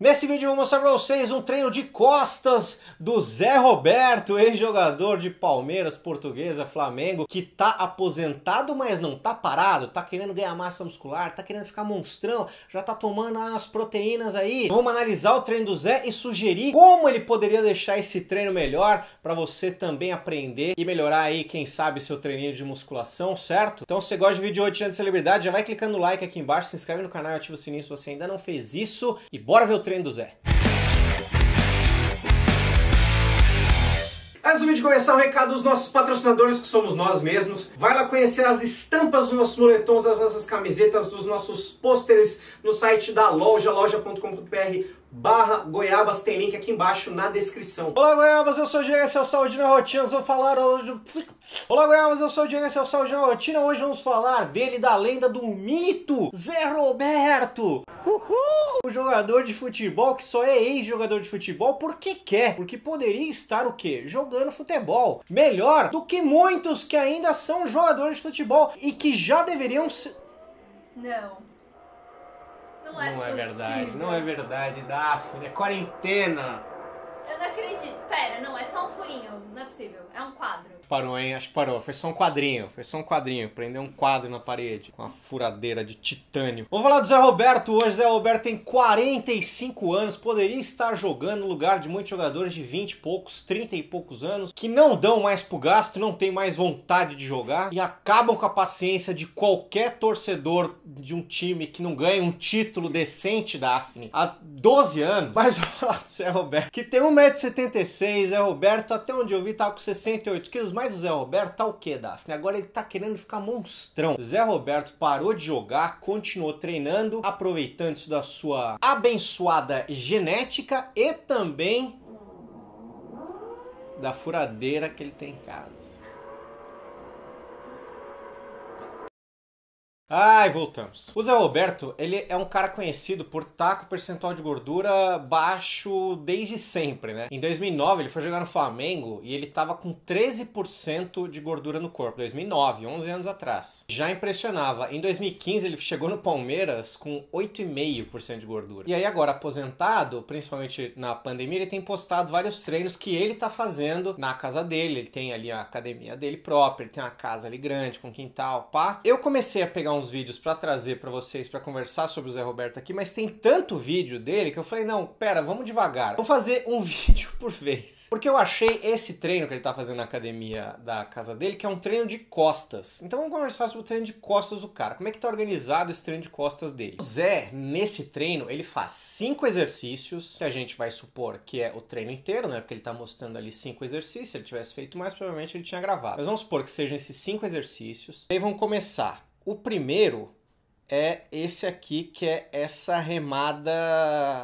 Nesse vídeo eu vou mostrar para vocês um treino de costas do Zé Roberto, ex-jogador de Palmeiras, Portuguesa, Flamengo, que tá aposentado, mas não tá parado, tá querendo ganhar massa muscular, tá querendo ficar monstrão, já tá tomando as proteínas aí. Vamos analisar o treino do Zé e sugerir como ele poderia deixar esse treino melhor para você também aprender e melhorar aí, quem sabe, seu treininho de musculação, certo? Então, se você gosta de vídeo hoje de celebridade, já vai clicando no like aqui embaixo, se inscreve no canal e ativa o sininho se você ainda não fez isso e bora ver o treino trem do Zé. Antes de vídeo começar, um recado dos nossos patrocinadores, que somos nós mesmos. Vai lá conhecer as estampas dos nossos moletons, as nossas camisetas, dos nossos pôsteres no site da loja, loja.com.br barra goiabas, tem link aqui embaixo na descrição. Olá goiabas, eu sou o Diego, esse é o Saúde na Rotina, vou falar hoje... Olá goiabas, eu sou o Diego, esse é o Saúde na Rotina, hoje vamos falar dele, da lenda do mito, Zé Roberto! Uhul! O jogador de futebol que só é ex-jogador de futebol porque quer, porque poderia estar o quê? Jogando futebol. Melhor do que muitos que ainda são jogadores de futebol e que já deveriam ser... Não. Não é, não é verdade, não é verdade, Daphne. É quarentena. Eu não acredito. Pera, não, é só um furinho. Não é possível. É um quadro parou, hein? Acho que parou. Foi só um quadrinho. Foi só um quadrinho. Prendeu um quadro na parede com uma furadeira de titânio. Vamos falar do Zé Roberto hoje. Zé Roberto tem 45 anos. Poderia estar jogando no lugar de muitos jogadores de 20 e poucos, 30 e poucos anos que não dão mais pro gasto, não tem mais vontade de jogar e acabam com a paciência de qualquer torcedor de um time que não ganha um título decente da AFNE há 12 anos. Mas vamos falar do Zé Roberto, que tem 1,76m. Zé Roberto, até onde eu vi, tá com 68 quilos mas o Zé Roberto tá o que, Daphne? Agora ele tá querendo ficar monstrão. Zé Roberto parou de jogar, continuou treinando, aproveitando isso da sua abençoada genética e também da furadeira que ele tem em casa. Ai, voltamos. O Zé Roberto, ele é um cara conhecido por estar tá com percentual de gordura baixo desde sempre, né? Em 2009, ele foi jogar no Flamengo e ele tava com 13% de gordura no corpo. 2009, 11 anos atrás. Já impressionava. Em 2015, ele chegou no Palmeiras com 8,5% de gordura. E aí agora, aposentado, principalmente na pandemia, ele tem postado vários treinos que ele tá fazendo na casa dele. Ele tem ali a academia dele própria, ele tem uma casa ali grande, com quintal, pá. Eu comecei a pegar um uns vídeos para trazer para vocês para conversar sobre o Zé Roberto aqui, mas tem tanto vídeo dele que eu falei, não, pera, vamos devagar. Vou fazer um vídeo por vez. Porque eu achei esse treino que ele tá fazendo na academia da casa dele, que é um treino de costas. Então vamos conversar sobre o treino de costas do cara. Como é que tá organizado esse treino de costas dele? O Zé, nesse treino, ele faz cinco exercícios, que a gente vai supor que é o treino inteiro, né? Porque ele tá mostrando ali cinco exercícios. Se ele tivesse feito mais, provavelmente ele tinha gravado. Mas vamos supor que sejam esses cinco exercícios. E aí vamos começar o primeiro é esse aqui que é essa remada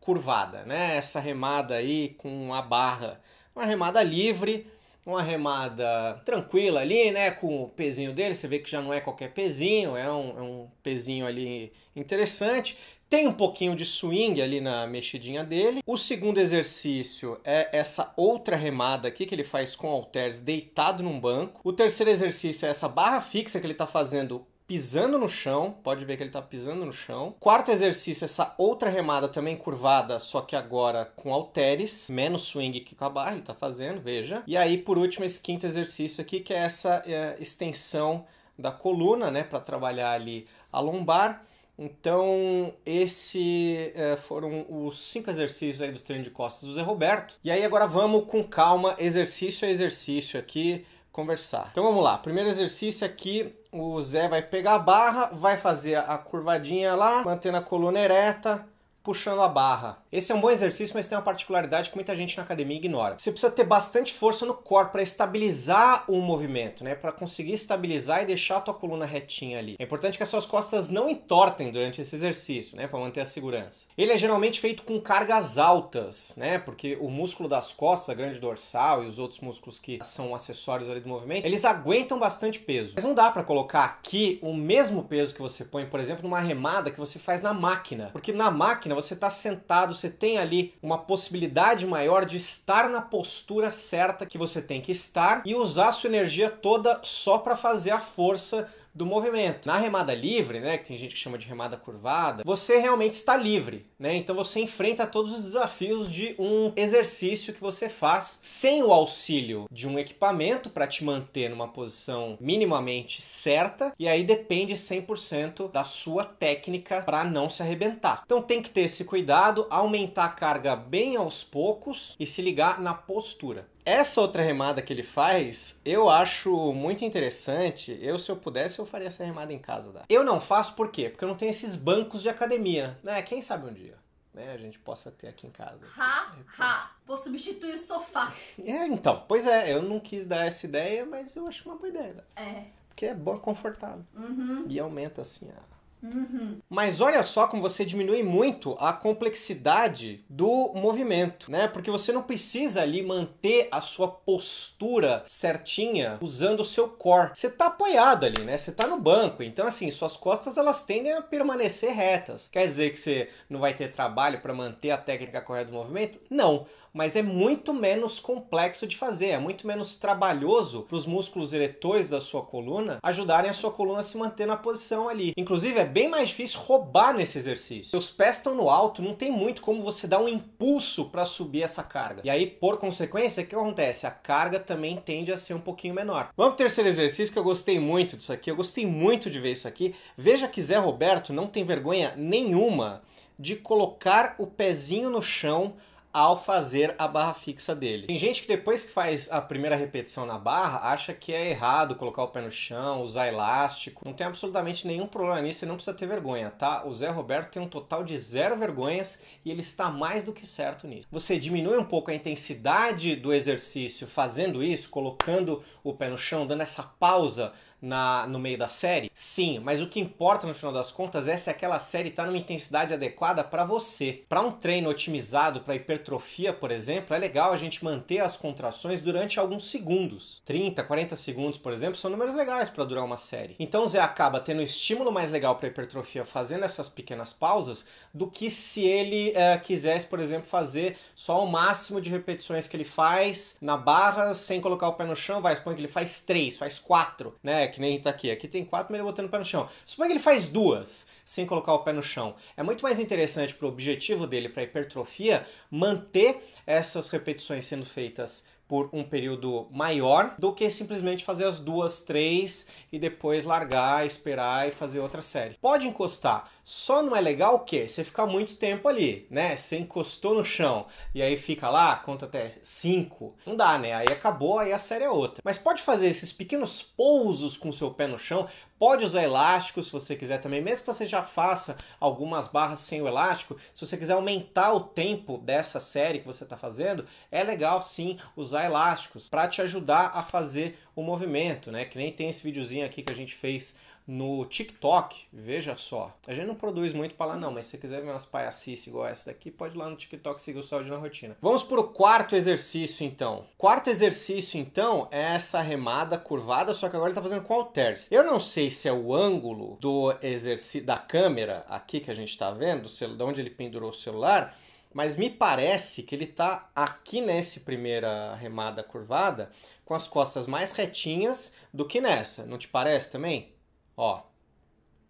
curvada, né? Essa remada aí com a barra, uma remada livre, uma remada tranquila ali, né? Com o pezinho dele, você vê que já não é qualquer pezinho, é um, é um pezinho ali interessante. Tem um pouquinho de swing ali na mexidinha dele. O segundo exercício é essa outra remada aqui que ele faz com halteres deitado num banco. O terceiro exercício é essa barra fixa que ele está fazendo pisando no chão, pode ver que ele está pisando no chão. Quarto exercício, essa outra remada também curvada, só que agora com halteres, menos swing que com a barra, ele está fazendo, veja. E aí, por último, esse quinto exercício aqui, que é essa é, extensão da coluna, né, para trabalhar ali a lombar. Então, esses é, foram os cinco exercícios aí do treino de costas do Zé Roberto. E aí agora vamos com calma, exercício a exercício aqui, conversar. Então vamos lá, primeiro exercício aqui, é o Zé vai pegar a barra, vai fazer a curvadinha lá, mantendo a coluna ereta, puxando a barra. Esse é um bom exercício, mas tem uma particularidade que muita gente na academia ignora. Você precisa ter bastante força no core para estabilizar o movimento, né? Para conseguir estabilizar e deixar a tua coluna retinha ali. É importante que as suas costas não entortem durante esse exercício, né? Para manter a segurança. Ele é geralmente feito com cargas altas, né? Porque o músculo das costas, a grande dorsal e os outros músculos que são acessórios ali do movimento, eles aguentam bastante peso. Mas não dá para colocar aqui o mesmo peso que você põe, por exemplo, numa remada que você faz na máquina, porque na máquina você está sentado, você você tem ali uma possibilidade maior de estar na postura certa que você tem que estar e usar sua energia toda só para fazer a força do movimento. Na remada livre, né, que tem gente que chama de remada curvada, você realmente está livre, né? Então você enfrenta todos os desafios de um exercício que você faz sem o auxílio de um equipamento para te manter numa posição minimamente certa, e aí depende 100% da sua técnica para não se arrebentar. Então tem que ter esse cuidado, aumentar a carga bem aos poucos e se ligar na postura. Essa outra remada que ele faz, eu acho muito interessante. Eu, se eu pudesse, eu faria essa remada em casa. Tá? Eu não faço por quê? Porque eu não tenho esses bancos de academia, né? Quem sabe um dia, né? A gente possa ter aqui em casa. Ha, ha. Vou substituir o sofá. É, então. Pois é, eu não quis dar essa ideia, mas eu acho uma boa ideia. Tá? É. Porque é bom, é confortável. Uhum. E aumenta, assim, a Uhum. Mas olha só como você diminui muito a complexidade do movimento, né? Porque você não precisa ali manter a sua postura certinha usando o seu core. Você tá apoiado ali, né? Você tá no banco. Então assim, suas costas elas tendem a permanecer retas. Quer dizer que você não vai ter trabalho para manter a técnica correta do movimento? Não mas é muito menos complexo de fazer, é muito menos trabalhoso para os músculos eretores da sua coluna ajudarem a sua coluna a se manter na posição ali. Inclusive, é bem mais difícil roubar nesse exercício. Seus pés estão no alto, não tem muito como você dar um impulso para subir essa carga. E aí, por consequência, o que acontece? A carga também tende a ser um pouquinho menor. Vamos o terceiro exercício que eu gostei muito disso aqui, eu gostei muito de ver isso aqui. Veja que Zé Roberto não tem vergonha nenhuma de colocar o pezinho no chão ao fazer a barra fixa dele. Tem gente que depois que faz a primeira repetição na barra, acha que é errado colocar o pé no chão, usar elástico. Não tem absolutamente nenhum problema nisso e não precisa ter vergonha, tá? O Zé Roberto tem um total de zero vergonhas e ele está mais do que certo nisso. Você diminui um pouco a intensidade do exercício fazendo isso, colocando o pé no chão, dando essa pausa na, no meio da série? Sim, mas o que importa no final das contas é se aquela série está numa intensidade adequada para você. Para um treino otimizado para hipertrofia, por exemplo, é legal a gente manter as contrações durante alguns segundos. 30, 40 segundos, por exemplo, são números legais para durar uma série. Então o Zé acaba tendo um estímulo mais legal para hipertrofia fazendo essas pequenas pausas do que se ele é, quisesse, por exemplo, fazer só o máximo de repetições que ele faz na barra, sem colocar o pé no chão, vai, expõe que ele faz três, faz quatro, né? que nem tá aqui. Aqui tem quatro, mas ele botando o pé no chão. Suponha que ele faz duas sem colocar o pé no chão. É muito mais interessante para o objetivo dele, para a hipertrofia, manter essas repetições sendo feitas por um período maior do que simplesmente fazer as duas, três e depois largar, esperar e fazer outra série. Pode encostar, só não é legal o quê? Você ficar muito tempo ali, né? Você encostou no chão e aí fica lá, conta até cinco. Não dá, né? Aí acabou, aí a série é outra. Mas pode fazer esses pequenos pousos com seu pé no chão Pode usar elástico se você quiser também, mesmo que você já faça algumas barras sem o elástico, se você quiser aumentar o tempo dessa série que você está fazendo, é legal sim usar elásticos para te ajudar a fazer o movimento, né? Que nem tem esse videozinho aqui que a gente fez no TikTok, veja só. A gente não produz muito para lá não, mas se você quiser ver umas palhacices igual essa daqui, pode ir lá no TikTok seguir o Saúde na Rotina. Vamos para o quarto exercício então. Quarto exercício então é essa remada curvada, só que agora ele tá fazendo com halteres. Eu não sei se é o ângulo do exercício da câmera aqui que a gente tá vendo, de onde ele pendurou o celular, mas me parece que ele está aqui nessa primeira remada curvada com as costas mais retinhas do que nessa. Não te parece também? Ó,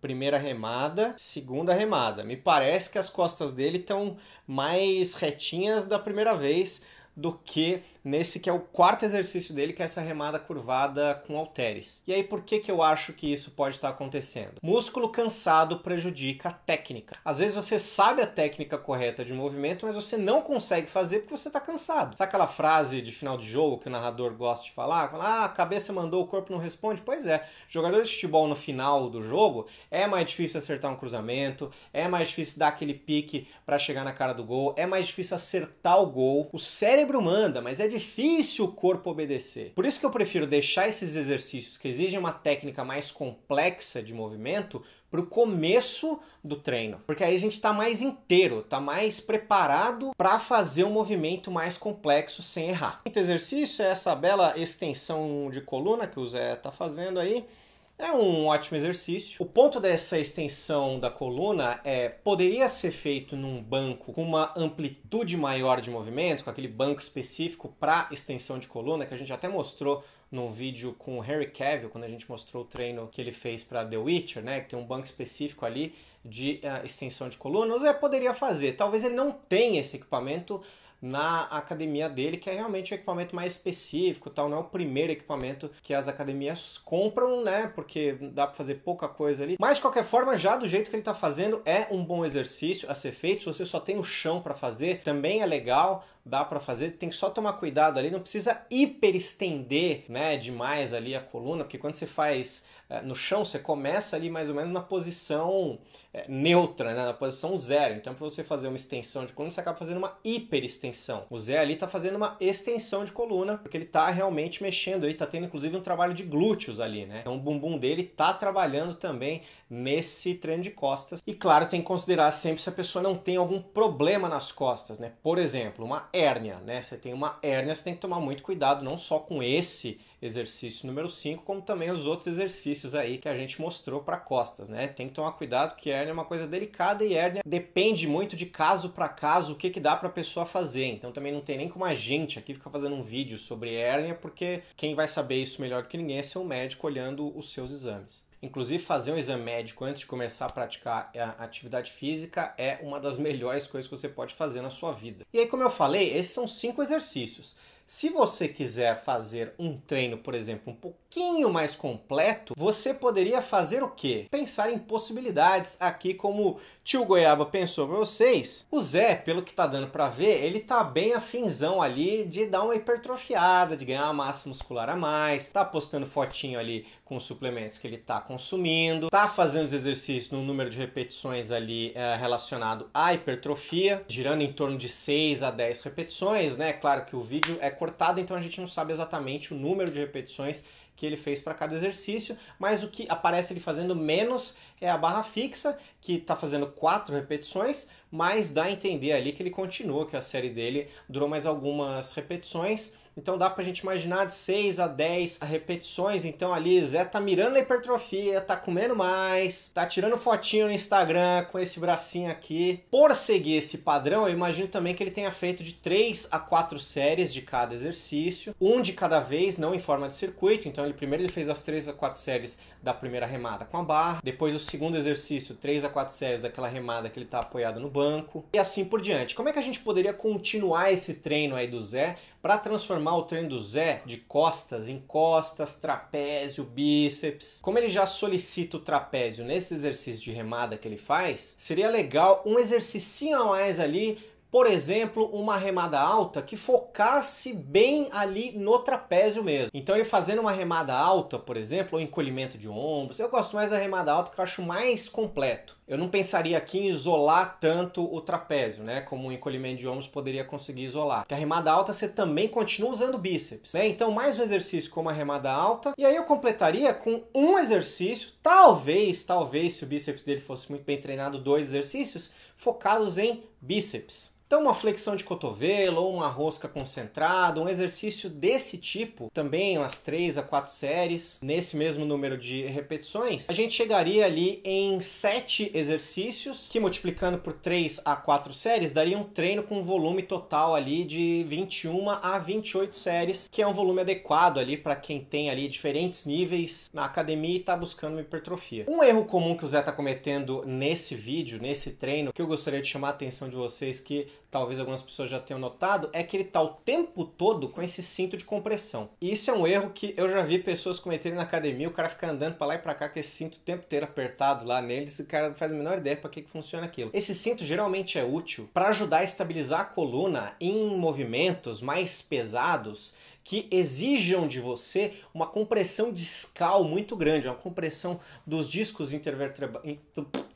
primeira remada, segunda remada. Me parece que as costas dele estão mais retinhas da primeira vez do que nesse que é o quarto exercício dele, que é essa remada curvada com halteres. E aí por que, que eu acho que isso pode estar acontecendo? Músculo cansado prejudica a técnica. Às vezes você sabe a técnica correta de movimento, mas você não consegue fazer porque você está cansado. Sabe aquela frase de final de jogo que o narrador gosta de falar? Ah, a cabeça mandou, o corpo não responde. Pois é, jogador de futebol no final do jogo é mais difícil acertar um cruzamento, é mais difícil dar aquele pique para chegar na cara do gol, é mais difícil acertar o gol. O cérebro cérebro manda, mas é difícil o corpo obedecer. Por isso que eu prefiro deixar esses exercícios que exigem uma técnica mais complexa de movimento para o começo do treino, porque aí a gente está mais inteiro, está mais preparado para fazer um movimento mais complexo sem errar. O exercício é essa bela extensão de coluna que o Zé está fazendo aí. É um ótimo exercício. O ponto dessa extensão da coluna é poderia ser feito num banco com uma amplitude maior de movimento, com aquele banco específico para extensão de coluna que a gente até mostrou num vídeo com o Harry Cavill, quando a gente mostrou o treino que ele fez para The Witcher, né? Que tem um banco específico ali de uh, extensão de coluna. O Zé poderia fazer. Talvez ele não tenha esse equipamento na academia dele, que é realmente um equipamento mais específico, tal, não é o primeiro equipamento que as academias compram, né? Porque dá para fazer pouca coisa ali. Mas de qualquer forma, já do jeito que ele tá fazendo, é um bom exercício a ser feito. Se você só tem o chão para fazer, também é legal dá para fazer, tem que só tomar cuidado ali, não precisa hiper estender, né, demais ali a coluna, porque quando você faz é, no chão, você começa ali mais ou menos na posição é, neutra, né, na posição zero. Então, para você fazer uma extensão de coluna, você acaba fazendo uma hiper extensão. O Zé ali está fazendo uma extensão de coluna, porque ele está realmente mexendo, ele está tendo inclusive um trabalho de glúteos ali, né? Então, o bumbum dele está trabalhando também nesse treino de costas. E claro, tem que considerar sempre se a pessoa não tem algum problema nas costas, né? Por exemplo, uma hérnia, né? Você tem uma hérnia, você tem que tomar muito cuidado, não só com esse exercício número 5, como também os outros exercícios aí que a gente mostrou para costas, né? Tem que tomar cuidado que hérnia é uma coisa delicada e hérnia depende muito de caso para caso o que que dá para a pessoa fazer. Então também não tem nem como a gente aqui ficar fazendo um vídeo sobre hérnia, porque quem vai saber isso melhor do que ninguém é seu médico olhando os seus exames. Inclusive, fazer um exame médico antes de começar a praticar a atividade física é uma das melhores coisas que você pode fazer na sua vida. E aí, como eu falei, esses são cinco exercícios. Se você quiser fazer um treino, por exemplo, um pouquinho mais completo, você poderia fazer o quê? Pensar em possibilidades aqui como tio Goiaba pensou para vocês. O Zé, pelo que tá dando para ver, ele tá bem afinzão ali de dar uma hipertrofiada, de ganhar uma massa muscular a mais, tá postando fotinho ali com os suplementos que ele tá consumindo, tá fazendo os exercícios no número de repetições ali é, relacionado à hipertrofia, girando em torno de 6 a 10 repetições, né? Claro que o vídeo é é cortada, então a gente não sabe exatamente o número de repetições que ele fez para cada exercício, mas o que aparece ele fazendo menos é a barra fixa que está fazendo quatro repetições, mas dá a entender ali que ele continua, que a série dele durou mais algumas repetições. Então dá pra gente imaginar de 6 a 10 repetições. Então ali Zé tá mirando na hipertrofia, tá comendo mais, tá tirando fotinho no Instagram com esse bracinho aqui. Por seguir esse padrão, eu imagino também que ele tenha feito de 3 a 4 séries de cada exercício, um de cada vez, não em forma de circuito. Então ele primeiro ele fez as 3 a 4 séries da primeira remada com a barra, depois o segundo exercício 3 a quatro séries daquela remada que ele está apoiado no banco e assim por diante. Como é que a gente poderia continuar esse treino aí do Zé para transformar o treino do Zé de costas em costas, trapézio, bíceps? Como ele já solicita o trapézio nesse exercício de remada que ele faz, seria legal um exercício a mais ali por exemplo, uma remada alta que focasse bem ali no trapézio mesmo. Então ele fazendo uma remada alta, por exemplo, ou encolhimento de ombros, eu gosto mais da remada alta que eu acho mais completo eu não pensaria aqui em isolar tanto o trapézio, né? Como um encolhimento de ombros poderia conseguir isolar. Porque a remada alta você também continua usando bíceps, né? Então, mais um exercício como a remada alta. E aí eu completaria com um exercício, talvez, talvez, se o bíceps dele fosse muito bem treinado, dois exercícios focados em bíceps. Então, uma flexão de cotovelo, ou uma rosca concentrada, um exercício desse tipo, também umas 3 a 4 séries, nesse mesmo número de repetições, a gente chegaria ali em 7 exercícios, que multiplicando por 3 a 4 séries, daria um treino com um volume total ali de 21 a 28 séries, que é um volume adequado ali para quem tem ali diferentes níveis na academia e está buscando uma hipertrofia. Um erro comum que o Zé está cometendo nesse vídeo, nesse treino, que eu gostaria de chamar a atenção de vocês, que talvez algumas pessoas já tenham notado, é que ele tá o tempo todo com esse cinto de compressão. E isso é um erro que eu já vi pessoas cometerem na academia, o cara fica andando para lá e para cá com esse cinto o tempo inteiro apertado lá neles, e o cara não faz a menor ideia para que que funciona aquilo. Esse cinto geralmente é útil para ajudar a estabilizar a coluna em movimentos mais pesados que exijam de você uma compressão discal muito grande, uma compressão dos discos intervertebrais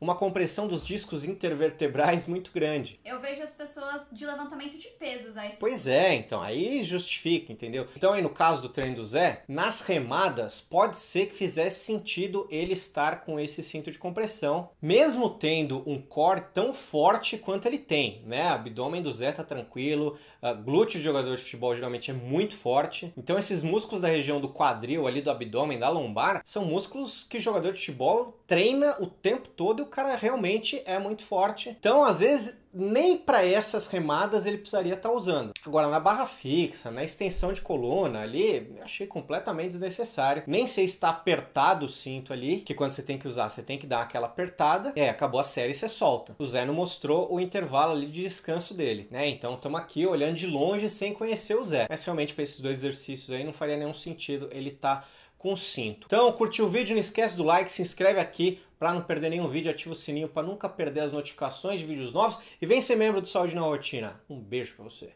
uma compressão dos discos intervertebrais muito grande. Eu vejo as pessoas de levantamento de peso usar esse Pois é, então, aí justifica, entendeu? Então, aí no caso do treino do Zé, nas remadas, pode ser que fizesse sentido ele estar com esse cinto de compressão, mesmo tendo um core tão forte quanto ele tem, né? Abdômen do Zé tá tranquilo, glúteo de jogador de futebol geralmente é muito forte. Então, esses músculos da região do quadril, ali do abdômen, da lombar, são músculos que o jogador de futebol treina o tempo todo cara realmente é muito forte. Então, às vezes, nem para essas remadas ele precisaria estar tá usando. Agora, na barra fixa, na extensão de coluna ali, eu achei completamente desnecessário. Nem sei se está apertado o cinto ali, que quando você tem que usar, você tem que dar aquela apertada. É, acabou a série e você solta. O Zé não mostrou o intervalo ali de descanso dele, né? Então, estamos aqui olhando de longe sem conhecer o Zé. Mas realmente, para esses dois exercícios aí, não faria nenhum sentido ele estar. Tá com cinto. Então, curtiu o vídeo? Não esquece do like, se inscreve aqui para não perder nenhum vídeo, ativa o sininho para nunca perder as notificações de vídeos novos e vem ser membro do Saúde na Rotina. Um beijo para você.